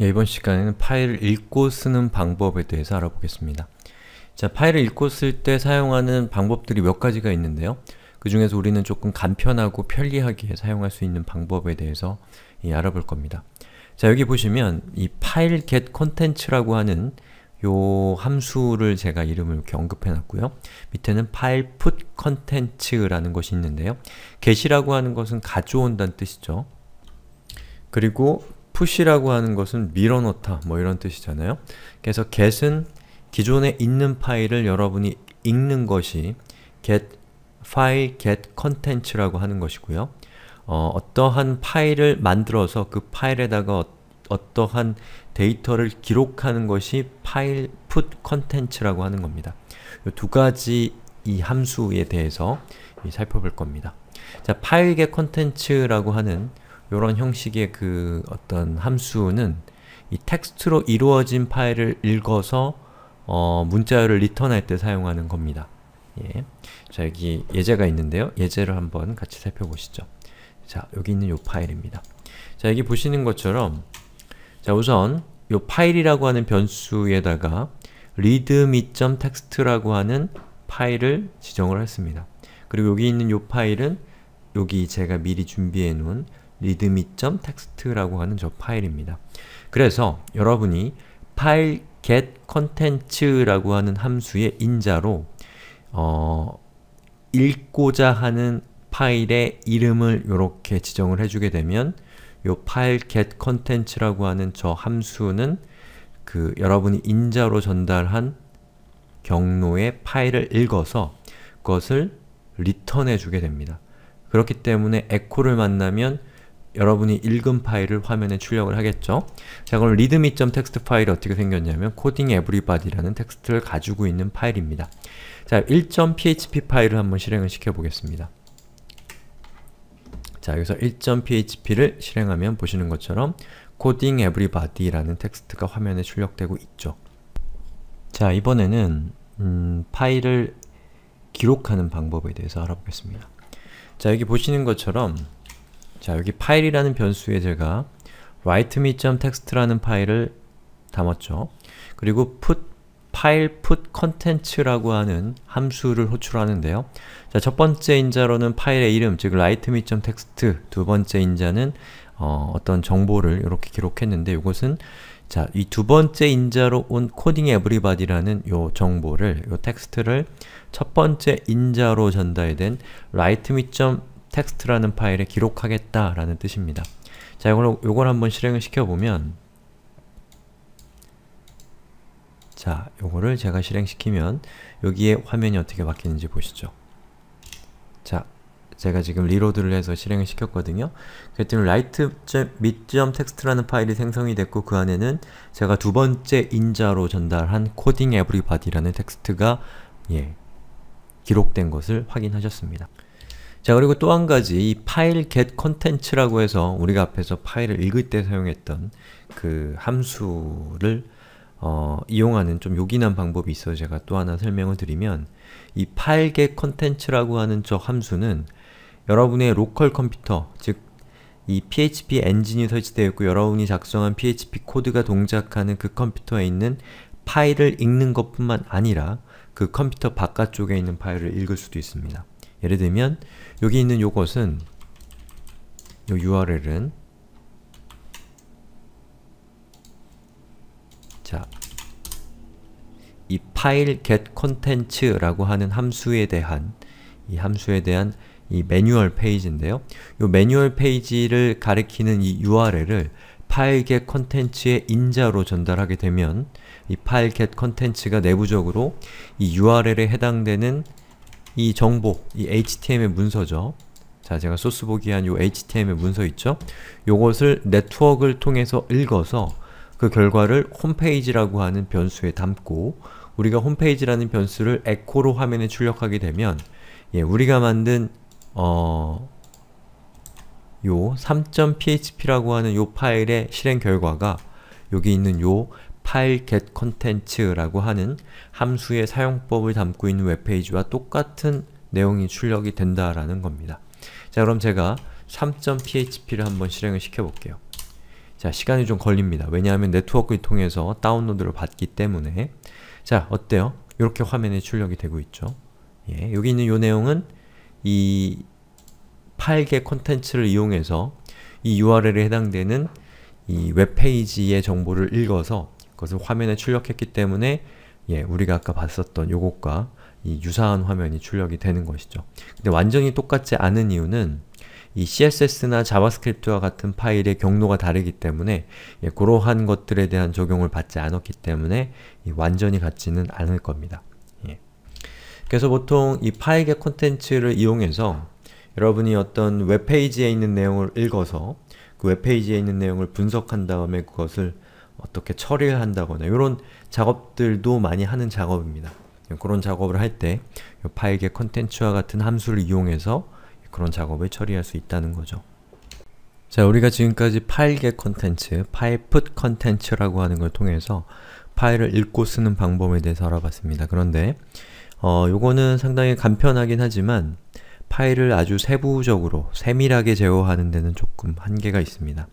예, 이번 시간에는 파일을 읽고 쓰는 방법에 대해서 알아보겠습니다. 자, 파일을 읽고 쓸 때 사용하는 방법들이 몇 가지가 있는데요. 그 중에서 우리는 조금 간편하고 편리하게 사용할 수 있는 방법에 대해서 예, 알아볼 겁니다. 자, 여기 보시면 이 파일 get content라고 하는 요 함수를 제가 이름을 이렇게 언급해놨고요. 밑에는 파일 put content라는 것이 있는데요. get이라고 하는 것은 가져온다는 뜻이죠. 그리고 푸시라고 하는 것은 밀어넣다 뭐 이런 뜻이잖아요. 그래서 get은 기존에 있는 파일을 여러분이 읽는 것이 get 파일 get content라고 하는 것이고요. 어, 떠한 파일을 만들어서 그 파일에다가 어, 떠한 데이터를 기록하는 것이 파일 put content라고 하는 겁니다. 두 가지 이 함수에 대해서 살펴볼 겁니다. 자, 파일 get content라고 하는 이런 형식의 그 어떤 함수는 이 텍스트로 이루어진 파일을 읽어서 어, 문자열을 리턴할 때 사용하는 겁니다. 예. 자, 여기 예제가 있는데요. 예제를 한번 같이 살펴보시죠. 자, 여기 있는 이 파일입니다. 자, 여기 보시는 것처럼 자, 우선 이 파일이라고 하는 변수에다가 readme.text라고 하는 파일을 지정을 했습니다. 그리고 여기 있는 이 파일은 여기 제가 미리 준비해 놓은 리드미.텍스트라고 하는 저 파일입니다. 그래서 여러분이 파일 get content라고 하는 함수의 인자로 어, 읽고자 하는 파일의 이름을 이렇게 지정을 해주게 되면 이 파일 get content라고 하는 저 함수는 그 여러분이 인자로 전달한 경로의 파일을 읽어서 그것을 리턴해 주게 됩니다. 그렇기 때문에 에코를 만나면 여러분이 읽은 파일을 화면에 출력을 하겠죠. 자 그럼 readme.txt 파일이 어떻게 생겼냐면 coding everybody라는 텍스트를 가지고 있는 파일입니다. 자 1.php 파일을 한번 실행을 시켜보겠습니다. 자 여기서 1.php를 실행하면 보시는 것처럼 coding everybody라는 텍스트가 화면에 출력되고 있죠. 자 이번에는 음, 파일을 기록하는 방법에 대해서 알아보겠습니다. 자 여기 보시는 것처럼 자, 여기 파일이라는 변수에 제가 write me.txt라는 파일을 담았죠. 그리고 put 파일 put content라고 s 하는 함수를 호출하는데요. 자, 첫 번째 인자로는 파일의 이름, 즉 write me.txt, 두 번째 인자는 어, 떤 정보를 이렇게 기록했는데 이것은 자, 이 두 번째 인자로 온 coding e v e r y b o d y 라는요 정보를, 요 텍스트를 첫 번째 인자로 전달된 write me. 텍스트라는 파일에 기록하겠다라는 뜻입니다. 자, 이걸, 요걸 한번 실행을 시켜보면 자, 요거를 제가 실행시키면 여기에 화면이 어떻게 바뀌는지 보시죠. 자, 제가 지금 리로드를 해서 실행을 시켰거든요. 그랬더니 라이트 밑점 텍스트라는 파일이 생성이 됐고 그 안에는 제가 두 번째 인자로 전달한 코딩 에브리바디라는 텍스트가 예, 기록된 것을 확인하셨습니다. 자 그리고 또 한 가지 이 파일 get 컨텐츠라고 해서 우리가 앞에서 파일을 읽을 때 사용했던 그 함수를 어, 이용하는 좀 요긴한 방법이 있어서 제가 또 하나 설명을 드리면 이 파일 get 컨텐츠라고 하는 저 함수는 여러분의 로컬 컴퓨터, 즉 이 PHP 엔진이 설치되어 있고 여러분이 작성한 PHP 코드가 동작하는 그 컴퓨터에 있는 파일을 읽는 것뿐만 아니라 그 컴퓨터 바깥쪽에 있는 파일을 읽을 수도 있습니다. 예를 들면 여기 있는 요것은 요 URL은 자, 이 파일 getContent라고 하는 함수에 대한 이 함수에 대한 이 매뉴얼 페이지인데요. 이 매뉴얼 페이지를 가리키는 이 URL을 파일 get 컨텐츠의 인자로 전달하게 되면 이 파일 get 컨텐츠가 내부적으로 이 URL에 해당되는 이정보이 HTML 문서죠. 자, 제가 소스 보기한 요 HTML 문서 있죠? 요것을 네트워크를 통해서 읽어서 그 결과를 홈페이지라고 하는 변수에 담고 우리가 홈페이지라는 변수를 에코로 화면에 출력하게 되면 예, 우리가 만든 어... 요 3.php라고 하는 요 파일의 실행 결과가 여기 있는 요 파일 get 컨텐츠라고 하는 함수의 사용법을 담고 있는 웹페이지와 똑같은 내용이 출력이 된다라는 겁니다. 자 그럼 제가 3.php를 한번 실행을 시켜볼게요. 자 시간이 좀 걸립니다. 왜냐하면 네트워크를 통해서 다운로드를 받기 때문에 자 어때요? 이렇게 화면에 출력이 되고 있죠. 예, 여기 있는 이 내용은 이 파일계 콘텐츠를 이용해서 이 URL에 해당되는 이 웹페이지의 정보를 읽어서 그것을 화면에 출력했기 때문에 예, 우리가 아까 봤었던 요것과 이 유사한 화면이 출력이 되는 것이죠. 근데 완전히 똑같지 않은 이유는 이 CSS나 자바스크립트와 같은 파일의 경로가 다르기 때문에 예, 그러한 것들에 대한 적용을 받지 않았기 때문에 완전히 같지는 않을 겁니다. 예. 그래서 보통 이 파일의 콘텐츠를 이용해서 여러분이 어떤 웹페이지에 있는 내용을 읽어서 그 웹페이지에 있는 내용을 분석한 다음에 그것을 어떻게 처리를 한다거나 이런 작업들도 많이 하는 작업입니다. 그런 작업을 할 때 파일계 컨텐츠와 같은 함수를 이용해서 그런 작업을 처리할 수 있다는 거죠. 자, 우리가 지금까지 파일계 컨텐츠, 파일 풋 컨텐츠라고 하는 걸 통해서 파일을 읽고 쓰는 방법에 대해서 알아봤습니다. 그런데 어, 요거는 상당히 간편하긴 하지만 파일을 아주 세부적으로 세밀하게 제어하는 데는 조금 한계가 있습니다.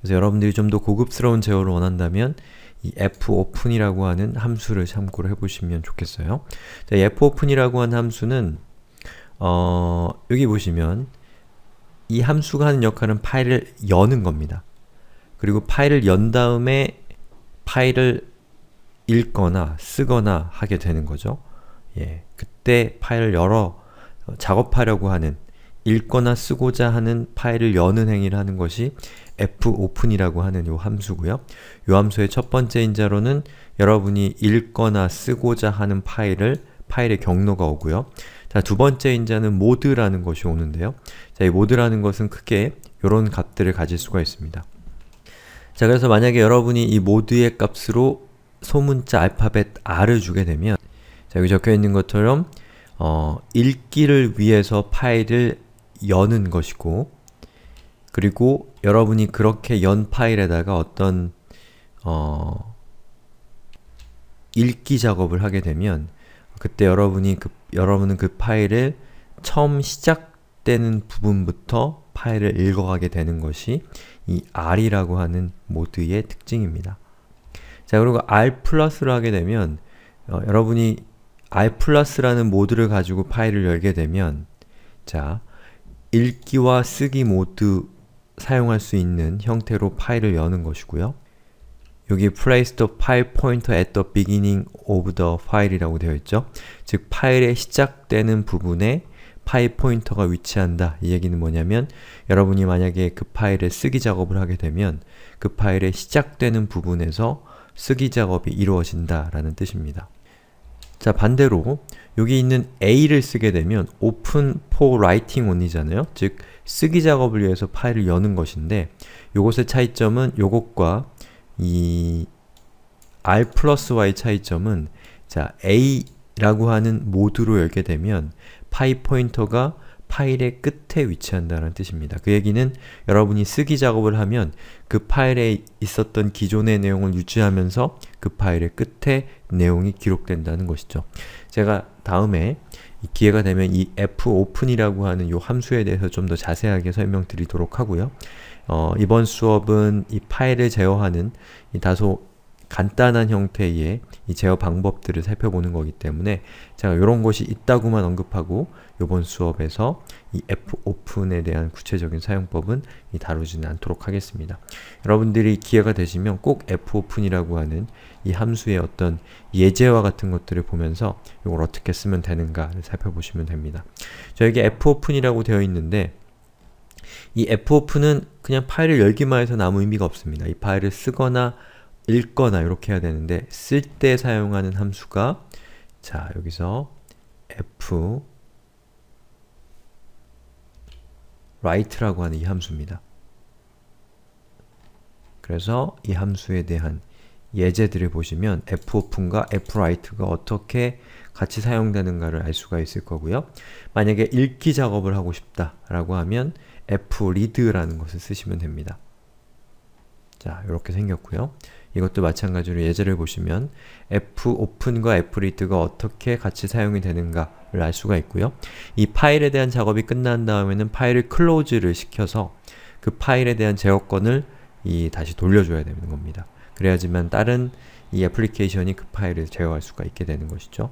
그래서 여러분들이 좀 더 고급스러운 제어를 원한다면 이 fopen이라고 하는 함수를 참고를 해보시면 좋겠어요. 자, fopen이라고 하는 함수는 어, 여기 보시면 이 함수가 하는 역할은 파일을 여는 겁니다. 그리고 파일을 연 다음에 파일을 읽거나 쓰거나 하게 되는 거죠. 예, 그때 파일을 열어 어, 작업하려고 하는 읽거나 쓰고자 하는 파일을 여는 행위를 하는 것이 fopen이라고 하는 요 함수고요. 요 함수의 첫 번째 인자로는 여러분이 읽거나 쓰고자 하는 파일을 파일의 경로가 오고요. 자, 두 번째 인자는 모드라는 것이 오는데요. 자, 이 모드라는 것은 크게 이런 값들을 가질 수가 있습니다. 자, 그래서 만약에 여러분이 이 모드의 값으로 소문자 알파벳 R을 주게 되면 자, 여기 적혀있는 것처럼 어, 읽기를 위해서 파일을 여는 것이고 그리고 여러분이 그렇게 연 파일에다가 어떤 어, 읽기 작업을 하게 되면 그때 여러분이 그, 여러분은 그 파일을 처음 시작되는 부분부터 파일을 읽어가게 되는 것이 이 R이라고 하는 모드의 특징입니다. 자 그리고 R 플러스를 하게 되면 어, 여러분이 R 플러스라는 모드를 가지고 파일을 열게 되면 자 읽기와 쓰기 모두 사용할 수 있는 형태로 파일을 여는 것이고요. 여기 place the file pointer at the beginning of the file이라고 되어 있죠. 즉 파일의 시작되는 부분에 파일 포인터가 위치한다 이 얘기는 뭐냐면 여러분이 만약에 그 파일에 쓰기 작업을 하게 되면 그 파일의 시작되는 부분에서 쓰기 작업이 이루어진다 라는 뜻입니다. 자 반대로 여기 있는 a를 쓰게 되면 open for writing only잖아요. 즉, 쓰기 작업을 위해서 파일을 여는 것인데 요것의 차이점은 요것과 이 r y 차이점은 자 a라고 하는 모드로 열게 되면 파이 포인터가 파일의 끝에 위치한다는 뜻입니다. 그 얘기는 여러분이 쓰기 작업을 하면 그 파일에 있었던 기존의 내용을 유지하면서 그 파일의 끝에 내용이 기록된다는 것이죠. 제가 다음에 기회가 되면 이 fopen이라고 하는 이 함수에 대해서 좀 더 자세하게 설명드리도록 하고요. 어, 이번 수업은 이 파일을 제어하는 이 다소 간단한 형태의 이 제어 방법들을 살펴보는 거기 때문에 제가 이런 것이 있다고만 언급하고 이번 수업에서 이 fopen에 대한 구체적인 사용법은 다루지는 않도록 하겠습니다. 여러분들이 기회가 되시면 꼭 fopen이라고 하는 이 함수의 어떤 예제와 같은 것들을 보면서 이걸 어떻게 쓰면 되는가를 살펴보시면 됩니다. 저에게 fopen이라고 되어 있는데 이 fopen은 그냥 파일을 열기만 해서 아무 의미가 없습니다. 이 파일을 쓰거나 읽거나 이렇게 해야 되는데 쓸 때 사용하는 함수가 자 여기서 f write라고 하는 이 함수입니다. 그래서 이 함수에 대한 예제들을 보시면 fopen과 fwrite가 어떻게 같이 사용되는가를 알 수가 있을 거고요. 만약에 읽기 작업을 하고 싶다라고 하면 fread라는 것을 쓰시면 됩니다. 자, 이렇게 생겼고요. 이것도 마찬가지로 예제를 보시면 fopen과 fread가 어떻게 같이 사용이 되는가를 알 수가 있고요. 이 파일에 대한 작업이 끝난 다음에는 파일을 close를 시켜서 그 파일에 대한 제어권을 이 다시 돌려줘야 되는 겁니다. 그래야지만 다른 이 애플리케이션이 그 파일을 제어할 수가 있게 되는 것이죠.